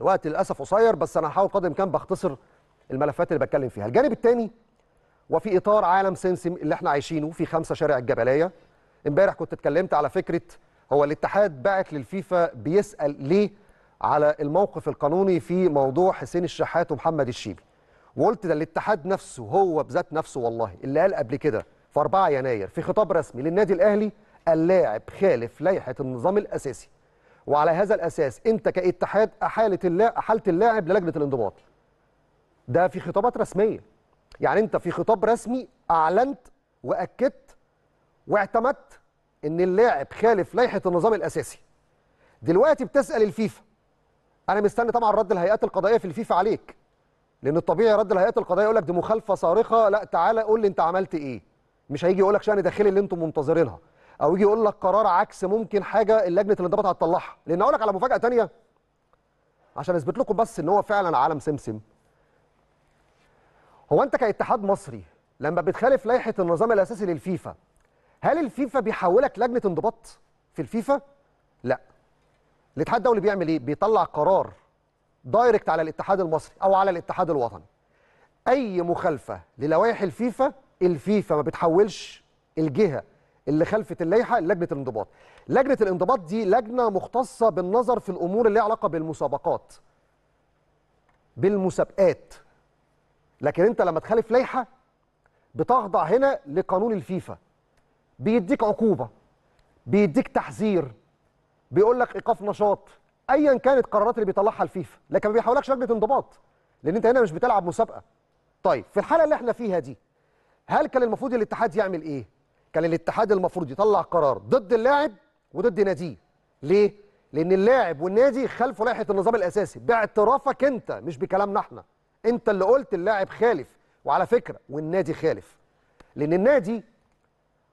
الوقت للاسف قصير بس انا هحاول قدر الامكان بختصر الملفات اللي بتكلم فيها الجانب الثاني وفي اطار عالم سمسم اللي احنا عايشينه في خمسة شارع الجبليه امبارح كنت اتكلمت على فكره هو الاتحاد بعت للفيفا بيسال ليه على الموقف القانوني في موضوع حسين الشحات ومحمد الشيبي وقلت ده الاتحاد نفسه هو بذات نفسه والله اللي قال قبل كده في 4 يناير في خطاب رسمي للنادي الاهلي اللاعب خالف لائحه النظام الاساسي وعلى هذا الاساس انت كاتحاد احالت اللاعب احالت اللاعب للجنه الانضباط ده في خطابات رسميه يعني انت في خطاب رسمي اعلنت واكدت واعتمدت ان اللاعب خالف لائحه النظام الاساسي دلوقتي بتسال الفيفا انا مستني طبعا رد الهيئات القضائيه في الفيفا عليك لان الطبيعي رد الهيئات القضائيه يقول لك دي مخالفه صارخه لا تعالى قول لي انت عملت ايه مش هيجي يقول لك شان داخلي اللي انتم منتظرينها او يجي يقول لك قرار عكس ممكن حاجه اللجنه الانضباط هتطلعها لان اقول لك على مفاجاه تانية عشان اثبت لكم بس ان هو فعلا عالم سمسم هو انت كاتحاد مصري لما بتخالف لائحه النظام الاساسي للفيفا هل الفيفا بيحولك لجنه انضباط في الفيفا لا الاتحاد الدولي بيعمل ايه بيطلع قرار دايركت على الاتحاد المصري او على الاتحاد الوطني اي مخالفه للوائح الفيفا الفيفا ما بتحولش الجهه اللي خلفت اللائحه لجنه الانضباط لجنه الانضباط دي لجنه مختصه بالنظر في الامور اللي علاقه بالمسابقات بالمسابقات لكن انت لما تخالف لائحه بتخضع هنا لقانون الفيفا بيديك عقوبه بيديك تحذير بيقول لك ايقاف نشاط ايا كانت القرارات اللي بيطلعها الفيفا لكن ما بيحولكش لجنه انضباط لان انت هنا مش بتلعب مسابقه طيب في الحاله اللي احنا فيها دي هل كان المفروض الاتحاد يعمل ايه كان الاتحاد المفروض يطلع قرار ضد اللاعب وضد ناديه ليه لان اللاعب والنادي خالفوا لائحه النظام الاساسي باعترافك انت مش بكلامنا احنا انت اللي قلت اللاعب خالف وعلى فكره والنادي خالف لان النادي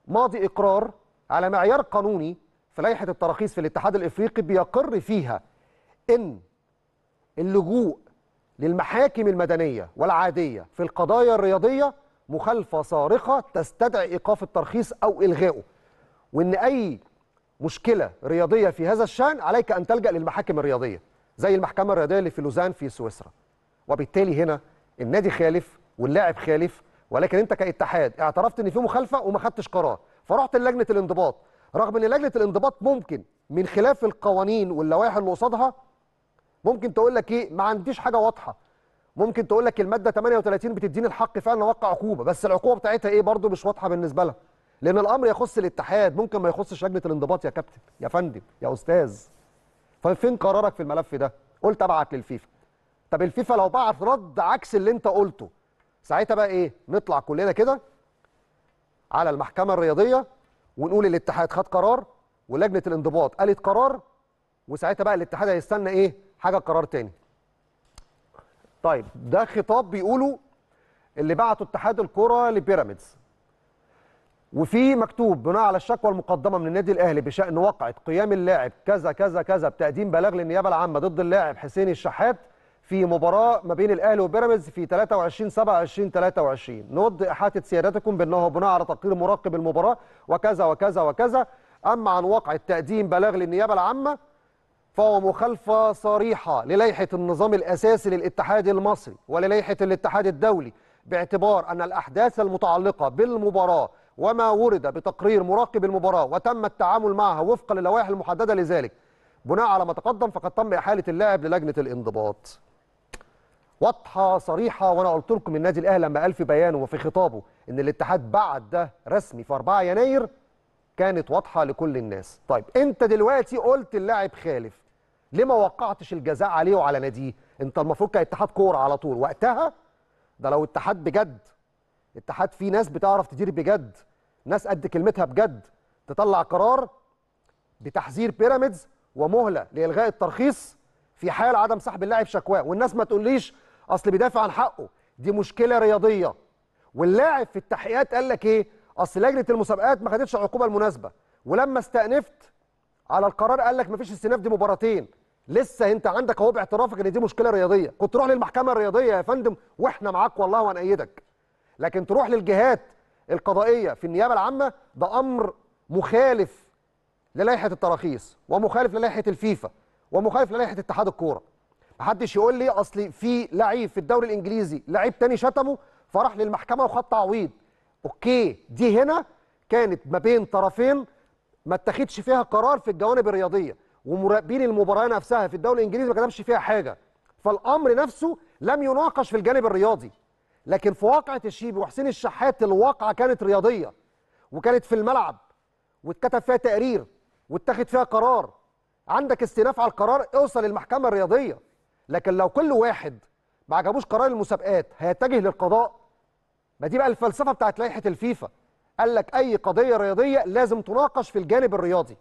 ماضي اقرار على معيار قانوني في لائحه التراخيص في الاتحاد الافريقي بيقر فيها ان اللجوء للمحاكم المدنيه والعاديه في القضايا الرياضيه مخالفه صارخه تستدعي ايقاف الترخيص او الغائه وان اي مشكله رياضيه في هذا الشان عليك ان تلجا للمحاكم الرياضيه زي المحكمه الرياضيه اللي في لوزان في سويسرا وبالتالي هنا النادي خالف واللاعب خالف ولكن انت كاتحاد اعترفت ان في مخالفه وما خدتش قرار فرحت لجنه الانضباط رغم ان لجنه الانضباط ممكن من خلاف القوانين واللوائح اللي قصادها ممكن تقول لك ايه ما عنديش حاجه واضحه ممكن تقول لك الماده 38 بتديني الحق فعلا اوقع عقوبه بس العقوبه بتاعتها ايه برضو مش واضحه بالنسبه لها لان الامر يخص الاتحاد ممكن ما يخصش لجنه الانضباط يا كابتن يا فندم يا استاذ ففين قرارك في الملف ده قلت ابعت للفيفا طب الفيفا لو بعت رد عكس اللي انت قلته ساعتها بقى ايه نطلع كلنا كده على المحكمه الرياضيه ونقول الاتحاد خد قرار ولجنه الانضباط قالت قرار وساعتها بقى الاتحاد هيستنى ايه حاجه قرار تاني طيب ده خطاب بيقوله اللي بعته اتحاد الكره لبيراميدز وفي مكتوب بناء على الشكوى المقدمه من النادي الاهلي بشان وقعه قيام اللاعب كذا كذا كذا بتقديم بلاغ للنيابه العامه ضد اللاعب حسين الشحات في مباراه ما بين الاهلي وبيراميدز في 23 7 23 نود احاطه سيادتكم بانه بناء على تقرير مراقب المباراه وكذا وكذا وكذا اما عن وقعه تقديم بلاغ للنيابه العامه فهو مخالفة صريحة للائحة النظام الأساسي للاتحاد المصري وللائحة الاتحاد الدولي باعتبار أن الأحداث المتعلقة بالمباراة وما ورد بتقرير مراقب المباراة وتم التعامل معها وفقا للوائح المحددة لذلك بناء على ما تقدم فقد تم إحالة اللاعب للجنة الانضباط واضحة صريحة وأنا قلت لكم النادي الأهلي لما قال في بيانه وفي خطابه إن الاتحاد بعد ده رسمي في 4 يناير كانت واضحة لكل الناس طيب أنت دلوقتي قلت اللاعب خالف ليه ما وقعتش الجزاء عليه وعلى ناديه انت المفروض كان اتحاد كوره على طول وقتها ده لو اتحاد بجد اتحاد فيه ناس بتعرف تدير بجد ناس قد كلمتها بجد تطلع قرار بتحذير بيراميدز ومهله لالغاء الترخيص في حال عدم سحب اللاعب شكواه والناس ما تقوليش اصل بيدافع عن حقه دي مشكله رياضيه واللاعب في التحقيقات قال لك ايه اصل لجنه المسابقات ما خدتش العقوبه المناسبه ولما استأنفت على القرار قال لك مفيش استئناف دي مباراتين لسه انت عندك اهو باعترافك ان دي مشكله رياضيه كنت تروح للمحكمه الرياضيه يا فندم واحنا معاك والله وانايدك لكن تروح للجهات القضائيه في النيابه العامه ده امر مخالف للائحه التراخيص ومخالف للائحه الفيفا ومخالف للائحه اتحاد الكوره محدش يقول لي اصل في لعيب في الدوري الانجليزي لعيب تاني شتمه فراح للمحكمه وخد تعويض اوكي دي هنا كانت ما بين طرفين ما اتخذش فيها قرار في الجوانب الرياضيه ومراقبين المباراه نفسها في الدوري الانجليزي ما كتبش فيها حاجه فالامر نفسه لم يناقش في الجانب الرياضي لكن في واقعه الشيبي وحسين الشحات الواقعه كانت رياضيه وكانت في الملعب واتكتب فيها تقرير واتخذ فيها قرار عندك استئناف على القرار اوصل للمحكمه الرياضيه لكن لو كل واحد ما عجبوش قرار المسابقات هيتجه للقضاء ما دي بقى الفلسفه بتاعت لائحه الفيفا قال لك اي قضيه رياضيه لازم تناقش في الجانب الرياضي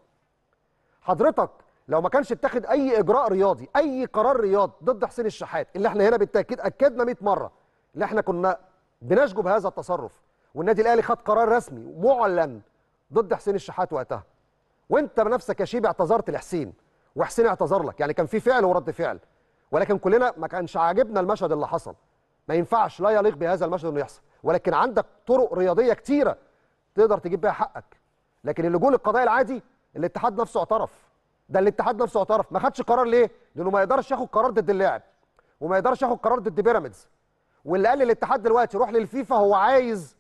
حضرتك لو ما كانش اتخذ اي اجراء رياضي اي قرار رياضي ضد حسين الشحات اللي احنا هنا بالتاكيد اكدنا 100 مره اللي احنا كنا بنشجب بهذا التصرف والنادي الاهلي خد قرار رسمي معلن ضد حسين الشحات وقتها وانت بنفسك يا شيبي اعتذرت لحسين وحسين اعتذر لك يعني كان في فعل ورد فعل ولكن كلنا ما كانش عاجبنا المشهد اللي حصل ما ينفعش لا يليق بهذا المشهد انه يحصل ولكن عندك طرق رياضيه كتيره تقدر تجيب بيها حقك لكن اللي جول القضاء العادي الاتحاد نفسه اعترف ده الاتحاد نفسه اعترف ما خدش قرار ليه لانه ما يقدرش ياخد قرار ضد اللاعب وما يقدرش ياخد قرار ضد بيراميدز واللي قال للاتحاد دلوقتي روح للفيفا هو عايز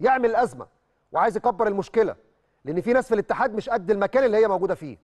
يعمل ازمه وعايز يكبر المشكله لان في ناس في الاتحاد مش قد المكان اللي هي موجوده فيه